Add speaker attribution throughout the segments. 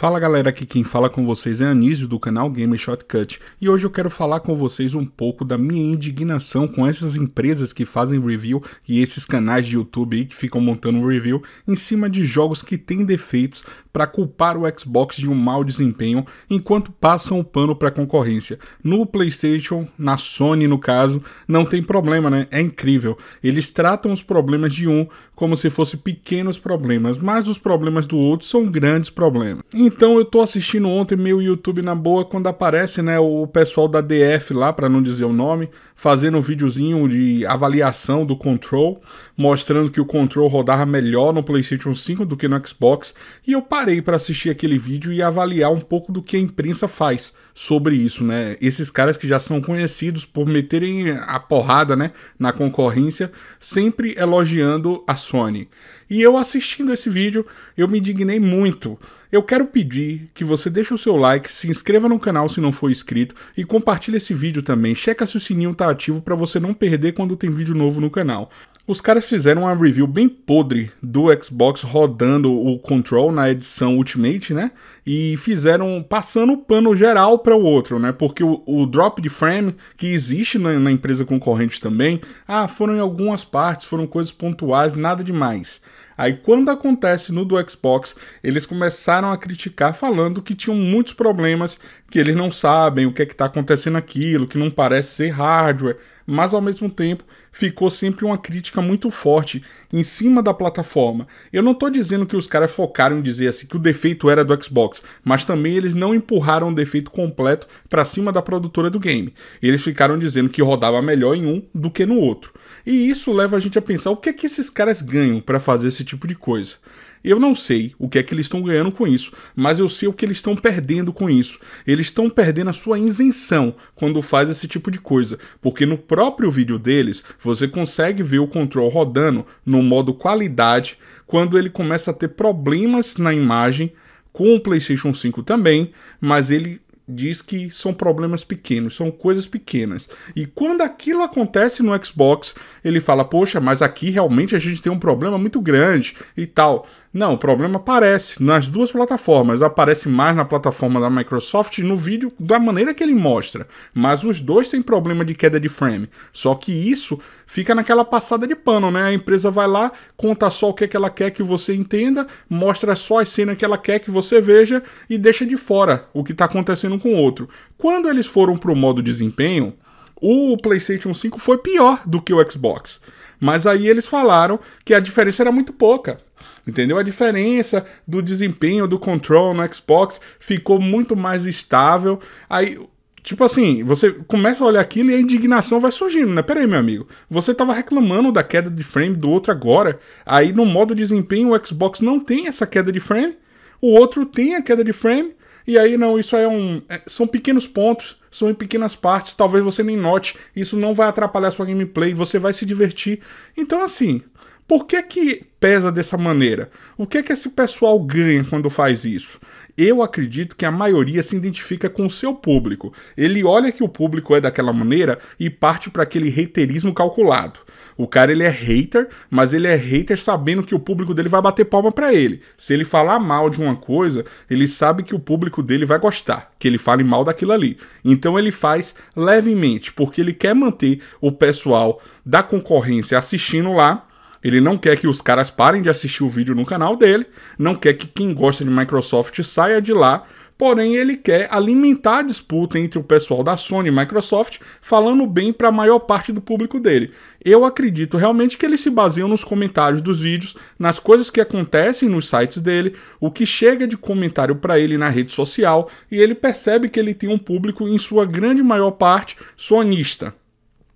Speaker 1: Fala galera, aqui quem fala com vocês é Anísio do canal Gamer Shortcut e hoje eu quero falar com vocês um pouco da minha indignação com essas empresas que fazem review e esses canais de YouTube que ficam montando review em cima de jogos que têm defeitos para culpar o Xbox de um mau desempenho enquanto passam o pano para a concorrência. No PlayStation, na Sony no caso, não tem problema, né? É incrível. Eles tratam os problemas de um como se fossem pequenos problemas, mas os problemas do outro são grandes problemas. Então eu tô assistindo ontem meu YouTube na boa quando aparece, né, o pessoal da DF lá, para não dizer o nome, fazendo um videozinho de avaliação do Control, mostrando que o Control rodava melhor no PlayStation 5 do que no Xbox, e eu parei para assistir aquele vídeo e avaliar um pouco do que a imprensa faz sobre isso, né? Esses caras que já são conhecidos por meterem a porrada, né, na concorrência, sempre elogiando a Sony. E eu assistindo esse vídeo, eu me indignei muito eu quero pedir que você deixe o seu like, se inscreva no canal se não for inscrito e compartilhe esse vídeo também. Checa se o sininho tá ativo para você não perder quando tem vídeo novo no canal. Os caras fizeram uma review bem podre do Xbox rodando o Control na edição Ultimate, né? E fizeram passando o pano geral para o outro, né? Porque o, o, drop de frame que existe na, na empresa concorrente também, ah, foram em algumas partes, foram coisas pontuais, nada demais. Aí quando acontece no do Xbox, eles começaram a criticar falando que tinham muitos problemas, que eles não sabem o que é que está acontecendo aquilo, que não parece ser hardware, mas ao mesmo tempo ficou sempre uma crítica muito forte em cima da plataforma. Eu não estou dizendo que os caras focaram em dizer assim que o defeito era do Xbox, mas também eles não empurraram o defeito completo para cima da produtora do game. Eles ficaram dizendo que rodava melhor em um do que no outro. E isso leva a gente a pensar o que é que esses caras ganham para fazer esse tipo de coisa. Eu não sei o que é que eles estão ganhando com isso, mas eu sei o que eles estão perdendo com isso. Eles estão perdendo a sua isenção quando faz esse tipo de coisa, porque no próprio vídeo deles você consegue ver o control rodando no modo qualidade quando ele começa a ter problemas na imagem com o PlayStation 5 também, mas ele diz que são problemas pequenos, são coisas pequenas. E quando aquilo acontece no Xbox, ele fala: "Poxa, mas aqui realmente a gente tem um problema muito grande" e tal. Não, o problema aparece nas duas plataformas. Aparece mais na plataforma da Microsoft no vídeo da maneira que ele mostra. Mas os dois têm problema de queda de frame. Só que isso fica naquela passada de pano, né? A empresa vai lá, conta só o que, é que ela quer que você entenda, mostra só as cenas que ela quer que você veja e deixa de fora o que está acontecendo com o outro. Quando eles foram para o modo desempenho, o PlayStation 5 foi pior do que o Xbox. Mas aí eles falaram que a diferença era muito pouca. Entendeu? A diferença do desempenho do control no Xbox ficou muito mais estável. Aí, tipo assim, você começa a olhar aquilo e a indignação vai surgindo, né? Pera aí, meu amigo. Você tava reclamando da queda de frame do outro agora. Aí no modo desempenho o Xbox não tem essa queda de frame. O outro tem a queda de frame. E aí, não, isso é um. É, são pequenos pontos, são em pequenas partes, talvez você nem note, isso não vai atrapalhar sua gameplay, você vai se divertir. Então, assim, por que que pesa dessa maneira? O que que esse pessoal ganha quando faz isso? Eu acredito que a maioria se identifica com o seu público. Ele olha que o público é daquela maneira e parte para aquele haterismo calculado. O cara ele é hater, mas ele é hater sabendo que o público dele vai bater palma para ele. Se ele falar mal de uma coisa, ele sabe que o público dele vai gostar, que ele fale mal daquilo ali. Então ele faz levemente, porque ele quer manter o pessoal da concorrência assistindo lá ele não quer que os caras parem de assistir o vídeo no canal dele, não quer que quem gosta de Microsoft saia de lá, porém ele quer alimentar a disputa entre o pessoal da Sony e Microsoft, falando bem para a maior parte do público dele. Eu acredito realmente que ele se baseia nos comentários dos vídeos, nas coisas que acontecem nos sites dele, o que chega de comentário para ele na rede social, e ele percebe que ele tem um público em sua grande maior parte sonista.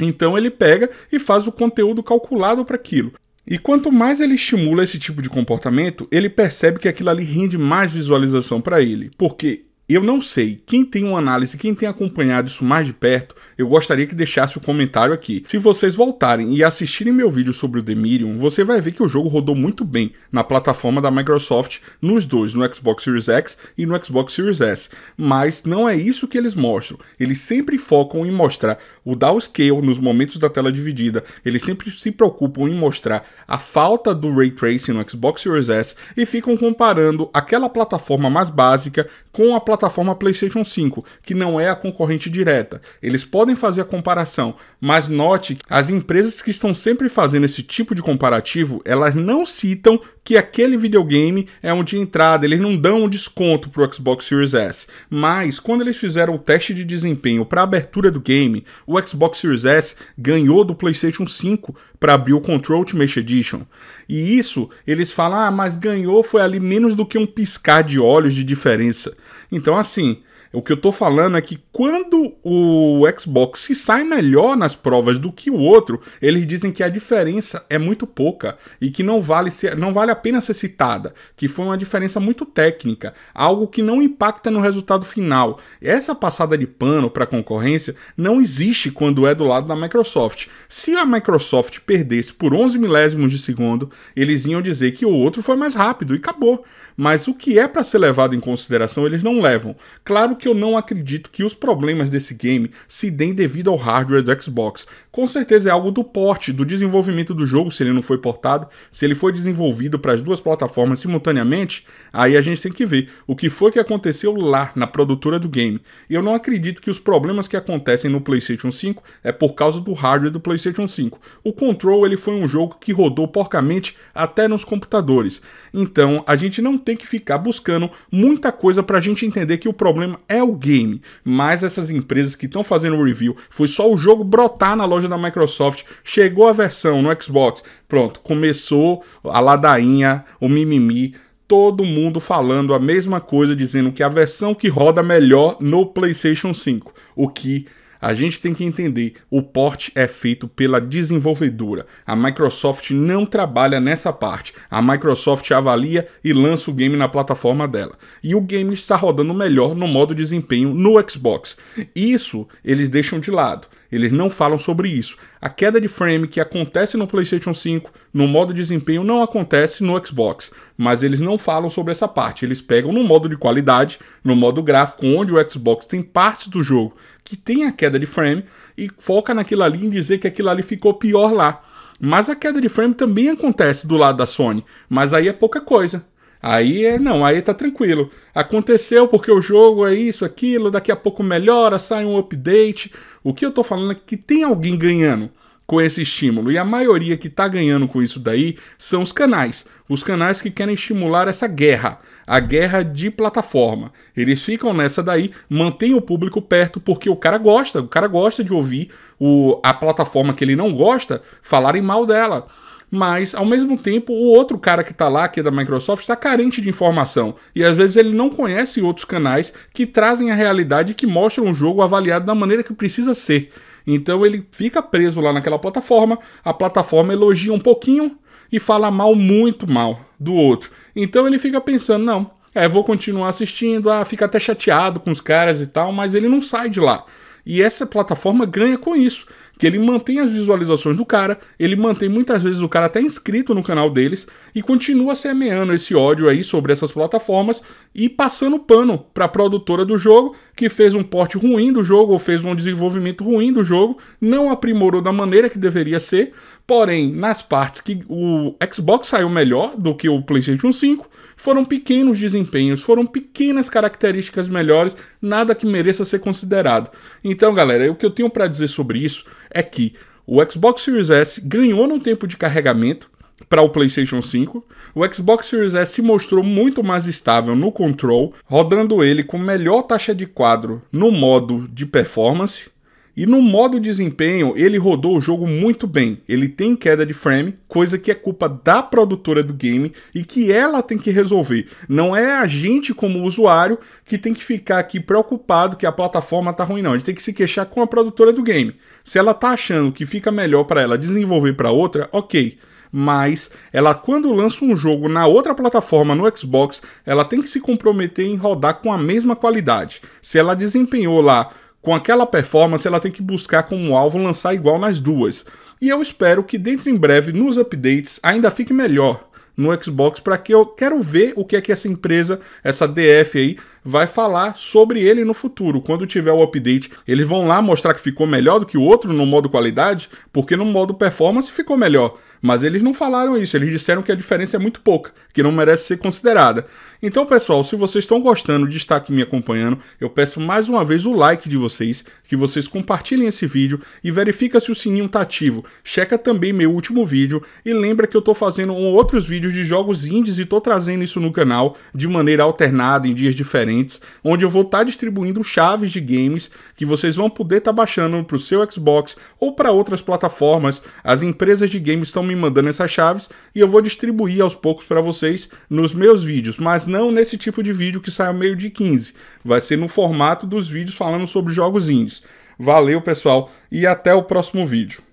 Speaker 1: Então ele pega e faz o conteúdo calculado para aquilo. E quanto mais ele estimula esse tipo de comportamento, ele percebe que aquilo ali rende mais visualização para ele, porque eu não sei. Quem tem uma análise, quem tem acompanhado isso mais de perto, eu gostaria que deixasse o um comentário aqui. Se vocês voltarem e assistirem meu vídeo sobre o Demirium, você vai ver que o jogo rodou muito bem na plataforma da Microsoft, nos dois, no Xbox Series X e no Xbox Series S. Mas não é isso que eles mostram. Eles sempre focam em mostrar o downscale nos momentos da tela dividida. Eles sempre se preocupam em mostrar a falta do ray tracing no Xbox Series S e ficam comparando aquela plataforma mais básica com a plataforma plataforma PlayStation 5, que não é a concorrente direta. Eles podem fazer a comparação, mas note que as empresas que estão sempre fazendo esse tipo de comparativo, elas não citam que aquele videogame é um de entrada, eles não dão um desconto para o Xbox Series S. Mas quando eles fizeram o teste de desempenho para a abertura do game, o Xbox Series S ganhou do PlayStation 5 para abrir o Control Ultimate Edition. E isso, eles falam, ah, mas ganhou foi ali menos do que um piscar de olhos de diferença. Então assim, o que eu tô falando é que quando o Xbox se sai melhor nas provas do que o outro, eles dizem que a diferença é muito pouca e que não vale, ser, não vale a pena ser citada, que foi uma diferença muito técnica, algo que não impacta no resultado final. Essa passada de pano para a concorrência não existe quando é do lado da Microsoft. Se a Microsoft perdesse por 11 milésimos de segundo, eles iam dizer que o outro foi mais rápido e acabou mas o que é para ser levado em consideração eles não levam. Claro que eu não acredito que os problemas desse game se deem devido ao hardware do Xbox. Com certeza é algo do porte, do desenvolvimento do jogo, se ele não foi portado, se ele foi desenvolvido para as duas plataformas simultaneamente, aí a gente tem que ver o que foi que aconteceu lá na produtora do game. E eu não acredito que os problemas que acontecem no PlayStation 5 é por causa do hardware do PlayStation 5. O Control ele foi um jogo que rodou porcamente até nos computadores. Então, a gente não tem que ficar buscando muita coisa para a gente entender que o problema é o game. Mas essas empresas que estão fazendo review, foi só o jogo brotar na loja da Microsoft, chegou a versão no Xbox, pronto, começou a ladainha, o mimimi, todo mundo falando a mesma coisa, dizendo que a versão que roda melhor no PlayStation 5, o que a gente tem que entender, o porte é feito pela desenvolvedora. A Microsoft não trabalha nessa parte. A Microsoft avalia e lança o game na plataforma dela. E o game está rodando melhor no modo desempenho no Xbox. Isso eles deixam de lado. Eles não falam sobre isso. A queda de frame que acontece no PlayStation 5, no modo desempenho, não acontece no Xbox. Mas eles não falam sobre essa parte. Eles pegam no modo de qualidade, no modo gráfico, onde o Xbox tem partes do jogo que tem a queda de frame e foca naquilo ali em dizer que aquilo ali ficou pior lá. Mas a queda de frame também acontece do lado da Sony, mas aí é pouca coisa. Aí é, não, aí tá tranquilo. Aconteceu porque o jogo é isso, aquilo, daqui a pouco melhora, sai um update. O que eu tô falando é que tem alguém ganhando com esse estímulo. E a maioria que está ganhando com isso daí são os canais. Os canais que querem estimular essa guerra a guerra de plataforma. Eles ficam nessa daí, mantêm o público perto porque o cara gosta, o cara gosta de ouvir o, a plataforma que ele não gosta falarem mal dela. Mas, ao mesmo tempo, o outro cara que está lá, que é da Microsoft, está carente de informação. E às vezes ele não conhece outros canais que trazem a realidade e que mostram o jogo avaliado da maneira que precisa ser. Então ele fica preso lá naquela plataforma, a plataforma elogia um pouquinho, e fala mal, muito mal do outro. Então ele fica pensando, não, é, vou continuar assistindo, ah, fica até chateado com os caras e tal, mas ele não sai de lá. E essa plataforma ganha com isso que ele mantém as visualizações do cara, ele mantém muitas vezes o cara até inscrito no canal deles e continua semeando esse ódio aí sobre essas plataformas e passando pano para a produtora do jogo que fez um porte ruim do jogo ou fez um desenvolvimento ruim do jogo, não aprimorou da maneira que deveria ser, porém nas partes que o Xbox saiu melhor do que o PlayStation 5 foram pequenos desempenhos, foram pequenas características melhores, nada que mereça ser considerado. Então, galera, o que eu tenho para dizer sobre isso é que o Xbox Series S ganhou no tempo de carregamento para o PlayStation 5. O Xbox Series S se mostrou muito mais estável no control, rodando ele com melhor taxa de quadro no modo de performance e no modo desempenho, ele rodou o jogo muito bem. Ele tem queda de frame, coisa que é culpa da produtora do game e que ela tem que resolver. Não é a gente, como usuário, que tem que ficar aqui preocupado que a plataforma tá ruim, não. A gente tem que se queixar com a produtora do game. Se ela tá achando que fica melhor para ela desenvolver para outra, ok mas ela quando lança um jogo na outra plataforma no Xbox, ela tem que se comprometer em rodar com a mesma qualidade. Se ela desempenhou lá com aquela performance, ela tem que buscar como alvo lançar igual nas duas. E eu espero que dentro em breve, nos updates, ainda fique melhor no Xbox para que eu quero ver o que é que essa empresa, essa DF aí, vai falar sobre ele no futuro. Quando tiver o update, eles vão lá mostrar que ficou melhor do que o outro no modo qualidade, porque no modo performance ficou melhor. Mas eles não falaram isso, eles disseram que a diferença é muito pouca, que não merece ser considerada. Então, pessoal, se vocês estão gostando de estar aqui me acompanhando, eu peço mais uma vez o like de vocês, que vocês compartilhem esse vídeo e verifica se o sininho está ativo. Checa também meu último vídeo e lembra que eu estou fazendo outros vídeos de jogos indies e estou trazendo isso no canal de maneira alternada, em dias diferentes diferentes, onde eu vou estar tá distribuindo chaves de games que vocês vão poder estar tá baixando para o seu Xbox ou para outras plataformas. As empresas de games estão me mandando essas chaves e eu vou distribuir aos poucos para vocês nos meus vídeos, mas não nesse tipo de vídeo que sai ao meio de 15. Vai ser no formato dos vídeos falando sobre jogos indies. Valeu, pessoal, e até o próximo vídeo.